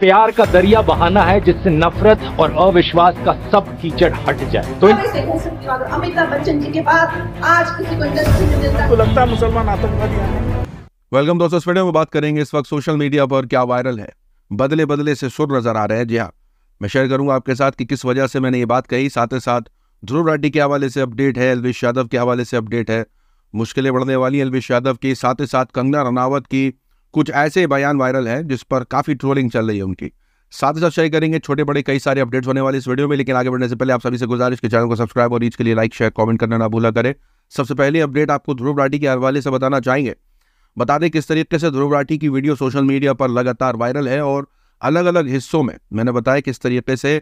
प्यार का दरिया बहाना है जिससे नफरत और अविश्वास का सब कीचड़ हट जाए तो अमिताभ बच्चन जी के बाद आज किसी को इंडस्ट्री में तो लगता है मुसलमान आतंकवादी वेलकम दोस्तों इस वीडियो में बात करेंगे इस वक्त सोशल मीडिया पर क्या वायरल है बदले बदले से सुर नजर आ रहे हैं जी हाँ मैं शेयर करूंगा आपके साथ कि किस वजह से मैंने ये बात कही साथ ही साथ ध्रुव राड्डी के हवाले से अपडेट है एलविश यादव के हवाले से अपडेट है मुश्किलें बढ़ने वाली एलविश यादव की साथ ही साथ कंगना रनावत की कुछ ऐसे बयान वायरल हैं जिस पर काफ़ी ट्रोलिंग चल रही है उनकी साथ ही साथ शेयर करेंगे छोटे बड़े कई सारे अपडेट्स होने वाले इस वीडियो में लेकिन आगे बढ़ने से पहले आप सभी से गुजारिश के चैनल को सब्सक्राइब और रीच के लिए लाइक शेयर कमेंट करना ना भूला करें सबसे पहले अपडेट आपको ध्रुव राठी के हवाले से बताना चाहेंगे बता दें किस तरीके से ध्रुव राठी की वीडियो सोशल मीडिया पर लगातार वायरल है और अलग अलग हिस्सों में मैंने बताया किस तरीके से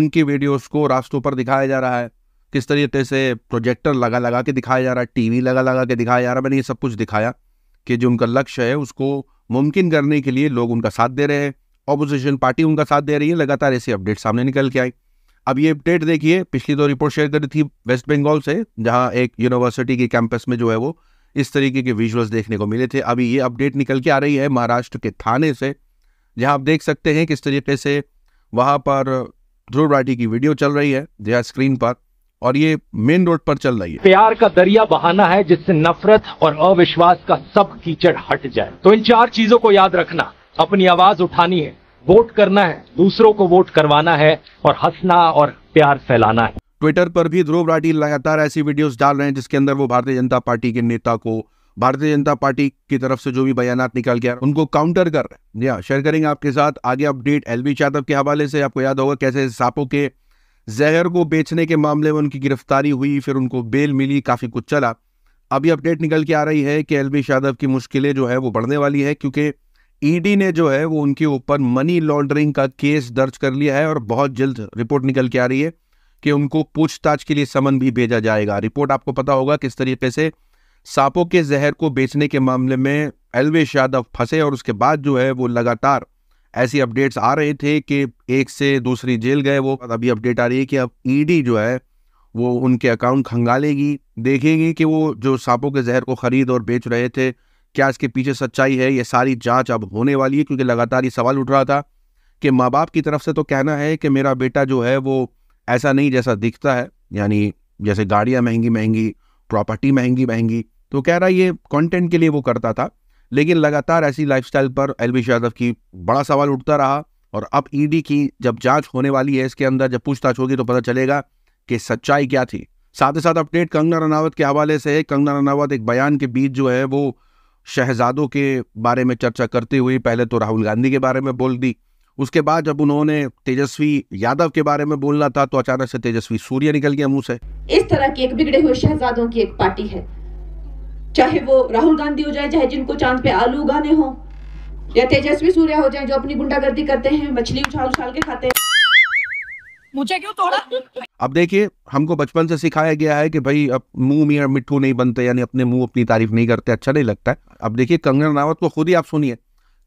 उनकी वीडियोज़ को रास्तों पर दिखाया जा रहा है किस तरीके से प्रोजेक्टर लगा लगा के दिखाया जा रहा है टीवी लगा लगा के दिखाया जा रहा है मैंने ये सब कुछ दिखाया कि जो उनका लक्ष्य है उसको मुमकिन करने के लिए लोग उनका साथ दे रहे हैं ऑपोजिशन पार्टी उनका साथ दे रही है लगातार ऐसी अपडेट सामने निकल के आई अब ये अपडेट देखिए पिछली दो रिपोर्ट शेयर करी थी वेस्ट बंगाल से जहाँ एक यूनिवर्सिटी के कैंपस में जो है वो इस तरीके के विजुअल्स देखने को मिले थे अभी ये अपडेट निकल के आ रही है महाराष्ट्र के थाने से जहाँ आप देख सकते हैं किस तरीके से वहाँ पर ध्रुव राठी की वीडियो चल रही है जहाँ स्क्रीन पर और ये मेन रोड पर चल रही है प्यार का दरिया बहाना है जिससे नफरत और अविश्वास का सब कीचड़ हट जाए तो इन चार चीजों को याद रखना अपनी आवाज उठानी है वोट करना है दूसरों को वोट करवाना है और हंसना और प्यार फैलाना है ट्विटर पर भी ध्रुव राठी लगातार ऐसी वीडियोस डाल रहे हैं जिसके अंदर वो भारतीय जनता पार्टी के नेता को भारतीय जनता पार्टी की तरफ से जो भी बयान निकाल गया उनको काउंटर कर रहे हैं शेयर करेंगे आपके साथ आगे अपडेट एलबी यादव के हवाले से आपको याद होगा कैसे सांपों के जहर को बेचने के मामले में उनकी गिरफ्तारी हुई फिर उनको बेल मिली काफ़ी कुछ चला अभी अपडेट निकल के आ रही है कि एलबी यादव की मुश्किलें जो है वो बढ़ने वाली है क्योंकि ईडी ने जो है वो उनके ऊपर मनी लॉन्ड्रिंग का केस दर्ज कर लिया है और बहुत जल्द रिपोर्ट निकल के आ रही है कि उनको पूछताछ के लिए समन भी भेजा जाएगा रिपोर्ट आपको पता होगा किस तरीके से सांपों के जहर को बेचने के मामले में एलवेश यादव फंसे और उसके बाद जो है वो लगातार ऐसी अपडेट्स आ रहे थे कि एक से दूसरी जेल गए वो अभी अपडेट आ रही है कि अब ईडी e जो है वो उनके अकाउंट खंगालेगी देखेगी कि वो जो सांपों के जहर को खरीद और बेच रहे थे क्या इसके पीछे सच्चाई है ये सारी जांच अब होने वाली है क्योंकि लगातार ये सवाल उठ रहा था कि माँ बाप की तरफ से तो कहना है कि मेरा बेटा जो है वो ऐसा नहीं जैसा दिखता है यानी जैसे गाड़ियाँ महंगी महंगी प्रॉपर्टी महंगी महंगी तो कह रहा है ये कंटेंट के लिए वो करता था लेकिन लगातार ऐसी लाइफस्टाइल पर एलबेश यादव की बड़ा सवाल उठता रहा और अब ईडी e की जब जांच होने वाली है इसके अंदर जब पूछताछ होगी तो पता चलेगा कि सच्चाई क्या थी साथ ही साथ अपडेट कंगना रनावत के हवाले से है कंगना रनावत एक बयान के बीच जो है वो शहजादों के बारे में चर्चा करते हुए पहले तो राहुल गांधी के बारे में बोल दी उसके बाद जब उन्होंने तेजस्वी यादव के बारे में बोलना था तो अचानक से तेजस्वी सूर्य निकल गया मुंह से इस तरह की एक बिगड़े हुए शहजादों की एक पार्टी है चाहे वो राहुल गांधी हो जाए चाहे जिनको चांद पे आलू उगाने हो या तेजस्वी सूर्या हो जाए जो अपनी गुंडागर्दी करते हैं मछली उछाल उछाल के खाते हैं मुझे क्यों तोड़ा अब देखिए हमको बचपन से सिखाया गया है कि भाई अब मुंह मियाँ मिट्टू नहीं बनते यानी अपने मुंह अपनी तारीफ नहीं करते अच्छा नहीं लगता है अब देखिए कंगना रनावत को खुद ही आप सुनिए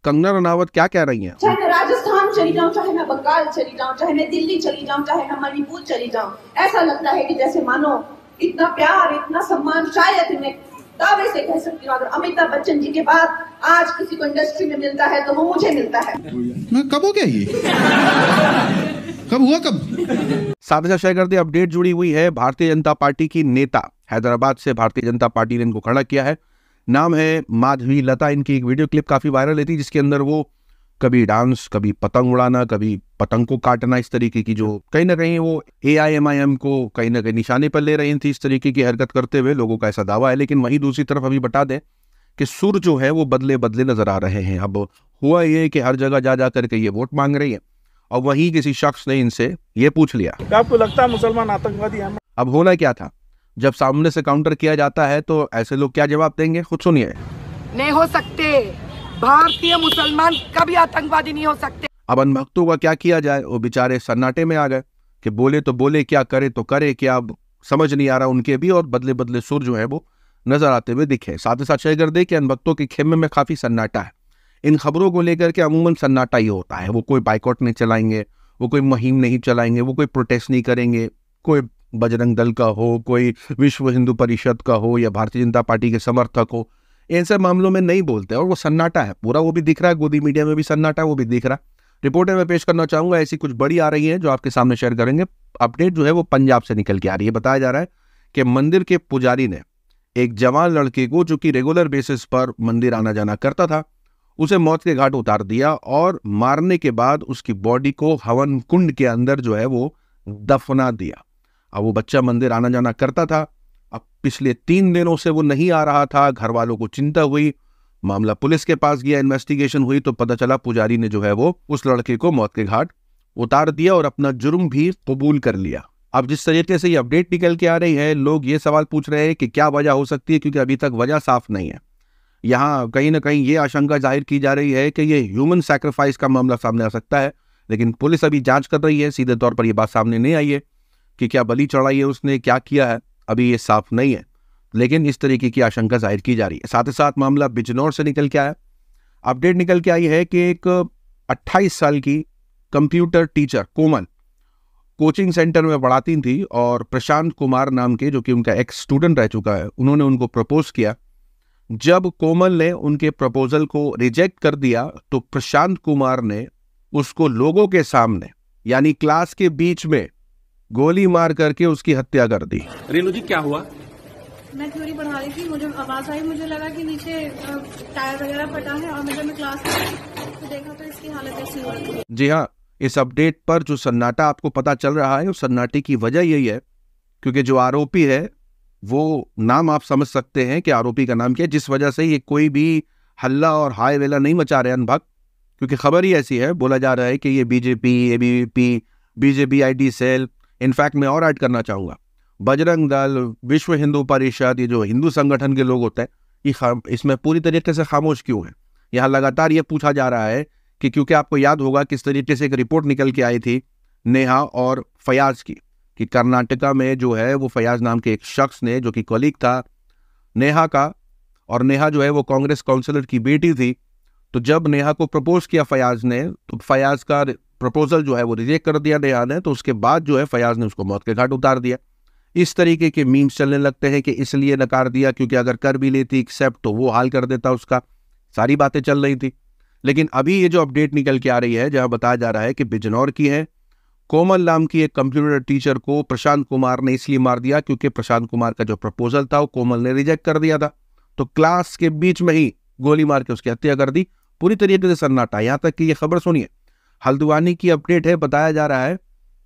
कंगना रनावत क्या कह रही है चाहे मैं राजस्थान चली जाऊँ चाहे मैं बंगाल चली जाऊँ चाहे मैं दिल्ली चली जाऊँ चाहे मैं मणिपुर चली जाऊँ ऐसा लगता है की जैसे मानो इतना प्यार इतना सम्मान शायद दावे से कह सकती हूँ अगर अमिताभ बच्चन जी के बाद आज किसी को इंडस्ट्री में मिलता है तो वो मुझे मिलता है कब हो गया ये कब हुआ कब साबिता शाहगर्दी अपडेट जुड़ी हुई है भारतीय जनता पार्टी की नेता हैदराबाद से भारतीय जनता पार्टी ने इनको खड़ा किया है नाम है माधवी लता इनकी एक वीडियो क्लिप काफी वायरल है थी जिसके अंदर वो कभी डांस कभी पतंग उड़ाना कभी पतंग को काटना इस तरीके की जो कहीं ना कहीं वो ए आई एम आई एम को कहीं ना कहीं निशाने पर ले रही थी इस तरीके की हरकत करते हुए लोगों का ऐसा दावा है लेकिन वहीं दूसरी तरफ अभी बता दें कि सुर जो है वो बदले बदले नजर आ रहे हैं अब हुआ ये कि हर जगह जा जा करके ये वोट मांग रही है और वही किसी शख्स ने इनसे ये पूछ लिया आपको लगता है मुसलमान आतंकवादी अब होना क्या था जब सामने से काउंटर किया जाता है तो ऐसे लोग क्या जवाब देंगे खुद सुनिए नहीं हो सकते भारतीय मुसलमान कभी आतंकवादी नहीं हो सकते अब अन भक्तों का क्या किया जाए वो बेचारे सन्नाटे में आ गए कि बोले तो बोले क्या करे तो करे क्या समझ नहीं आ रहा उनके भी और बदले बदले सुर जो है वो नजर आते हुए दिखे साथ ही साथ शेयर कर दे कि अनभक्तों के खेमे में काफ़ी सन्नाटा है इन खबरों को लेकर के अमूमन सन्नाटा ही होता है वो कोई बाइकआउट नहीं चलाएंगे वो कोई मुहिम नहीं चलाएंगे वो कोई प्रोटेस्ट नहीं करेंगे कोई बजरंग दल का हो कोई विश्व हिंदू परिषद का हो या भारतीय जनता पार्टी के समर्थक हो इन सब मामलों में नहीं बोलते और वो सन्नाटा है पूरा वो भी दिख रहा है गोदी मीडिया में भी सन्नाटा है वो भी दिख रहा है रिपोर्टें मैं पेश करना चाहूँगा ऐसी कुछ बड़ी आ रही है जो आपके सामने शेयर करेंगे अपडेट जो है वो पंजाब से निकल के आ रही है बताया जा रहा है कि मंदिर के पुजारी ने एक जवान लड़के को जो कि रेगुलर बेसिस पर मंदिर आना जाना करता था उसे मौत के घाट उतार दिया और मारने के बाद उसकी बॉडी को हवन कुंड के अंदर जो है वो दफना दिया अब वो बच्चा मंदिर आना जाना करता था अब पिछले तीन दिनों से वो नहीं आ रहा था घर वालों को चिंता हुई मामला पुलिस के पास गया इन्वेस्टिगेशन हुई तो पता चला पुजारी ने जो है वो उस लड़के को मौत के घाट उतार दिया और अपना जुर्म भी कबूल कर लिया अब जिस तरीके से ये अपडेट निकल के आ रही है लोग ये सवाल पूछ रहे हैं कि क्या वजह हो सकती है क्योंकि अभी तक वजह साफ नहीं है यहाँ कहीं ना कहीं ये आशंका जाहिर की जा रही है कि ये ह्यूमन सेक्रीफाइस का मामला सामने आ सकता है लेकिन पुलिस अभी जांच कर रही है सीधे तौर पर यह बात सामने नहीं आई है कि क्या बलि चढ़ाई है उसने क्या किया है अभी ये साफ नहीं है लेकिन इस तरीके की आशंका जाहिर की जा रही है साथ ही साथ मामला बिजनौर से निकल के आया अपडेट निकल के आई है कि एक 28 साल की computer teacher Komal coaching centre में पढ़ाती थी और प्रशांत कुमार नाम के जो कि उनका एक स्टूडेंट रह चुका है उन्होंने उनको प्रपोज किया जब कोमल ने उनके प्रपोजल को रिजेक्ट कर दिया तो प्रशांत कुमार ने उसको लोगों के सामने यानी क्लास के बीच में गोली मार करके उसकी हत्या कर दी रेनू जी क्या हुआ मैं थ्योरी पढ़ा रही थी मुझे आवाज आई मुझे लगा कि नीचे टायर वगैरह पटा है और मैं जब क्लास तो देखा तो इसकी हालत ऐसी हो रही जी हाँ इस अपडेट पर जो सन्नाटा आपको पता चल रहा है उस सन्नाटे की वजह यही है क्योंकि जो आरोपी है वो नाम आप समझ सकते हैं कि आरोपी का नाम क्या है जिस वजह से ये कोई भी हल्ला और हाय वेला नहीं मचा रहे अनभक्त क्योंकि खबर ही ऐसी है बोला जा रहा है कि ये BJP ABVP BJP ID cell in fact मैं और ऐड करना चाहूँगा बजरंग दल विश्व हिंदू परिषद ये जो हिंदू संगठन के लोग होते हैं ये इसमें पूरी तरीके से खामोश क्यों है यहाँ लगातार ये पूछा जा रहा है कि क्योंकि आपको याद होगा किस तरीके से एक रिपोर्ट निकल के आई थी नेहा और फयाज की कि कर्नाटका में जो है वो फयाज नाम के एक शख्स ने जो कि कॉलीग था नेहा का और नेहा जो है वो कांग्रेस काउंसिलर की बेटी थी तो जब नेहा को प्रपोज किया फयाज ने तो फयाज का प्रपोजल जो है वो रिजेक्ट कर दिया नया ने तो उसके बाद जो है फयाज ने उसको मौत के घाट उतार दिया इस तरीके के मीम्स चलने लगते हैं कि इसलिए नकार दिया क्योंकि अगर कर भी लेती एक्सेप्ट तो वो हाल कर देता उसका सारी बातें चल रही थी लेकिन अभी ये जो अपडेट निकल के आ रही है जहां बताया जा रहा है कि बिजनौर की है कोमल नाम की एक कंप्यूटर टीचर को प्रशांत कुमार ने इसलिए मार दिया क्योंकि प्रशांत कुमार का जो प्रपोजल था वो कोमल ने रिजेक्ट कर दिया था तो क्लास के बीच में ही गोली मार के उसकी हत्या कर दी पूरी तरीके से सन्नाटा यहाँ तक कि ये खबर सुनिए हल्द्वानी की अपडेट है बताया जा रहा है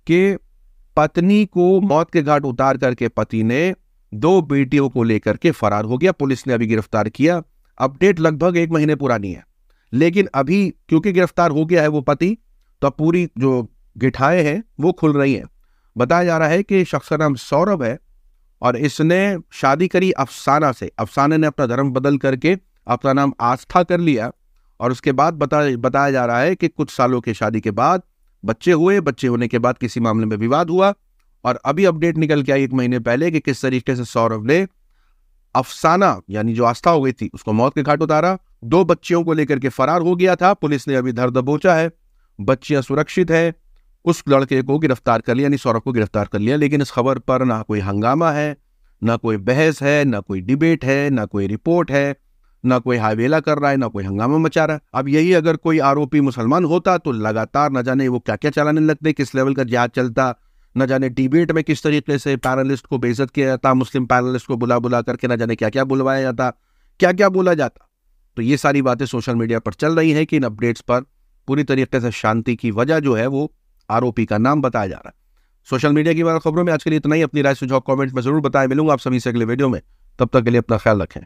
कि पत्नी को मौत के घाट उतार करके पति ने दो बेटियों को लेकर के फरार हो गया पुलिस ने अभी गिरफ्तार किया अपडेट लगभग एक महीने पुरानी है लेकिन अभी क्योंकि गिरफ्तार हो गया है वो पति तो अब पूरी जो गिठाए हैं वो खुल रही हैं बताया जा रहा है कि शख्स का नाम सौरभ है और इसने शादी करी अफसाना से अफसाना ने अपना धर्म बदल करके अपना नाम आस्था कर लिया और उसके बाद बता बताया जा रहा है कि कुछ सालों के शादी के बाद बच्चे हुए बच्चे होने के बाद किसी मामले में विवाद हुआ और अभी अपडेट निकल के आई एक महीने पहले कि किस तरीके से सौरभ ने अफसाना यानी जो आस्था हो गई थी उसको मौत के घाट उतारा दो बच्चियों को लेकर के फरार हो गया था पुलिस ने अभी धर दबोचा है बच्चियां सुरक्षित है उस लड़के को गिरफ्तार कर लिया यानी सौरभ को गिरफ्तार कर लिया लेकिन इस खबर पर ना कोई हंगामा है ना कोई बहस है ना कोई डिबेट है ना कोई रिपोर्ट है ना कोई हाईवेला कर रहा है ना कोई हंगामा मचा रहा है अब यही अगर कोई आरोपी मुसलमान होता तो लगातार न जाने वो क्या क्या चलाने लगते किस लेवल का जिहाद चलता न जाने डिबेट में किस तरीके से पैनलिस्ट को बेइज्जत किया जाता मुस्लिम पैनलिस्ट को बुला बुला करके न जाने क्या क्या बुलवाया जाता क्या क्या बोला जाता तो ये सारी बातें सोशल मीडिया पर चल रही है कि इन अपडेट्स पर पूरी तरीके से शांति की वजह जो है वो आरोपी का नाम बताया जा रहा है सोशल मीडिया की बार खबरों में आज के लिए इतना ही अपनी राय सुझाव कमेंट में जरूर बताएं मिलूंगा आप सभी से अगले वीडियो में तब तक के लिए अपना ख्याल रखें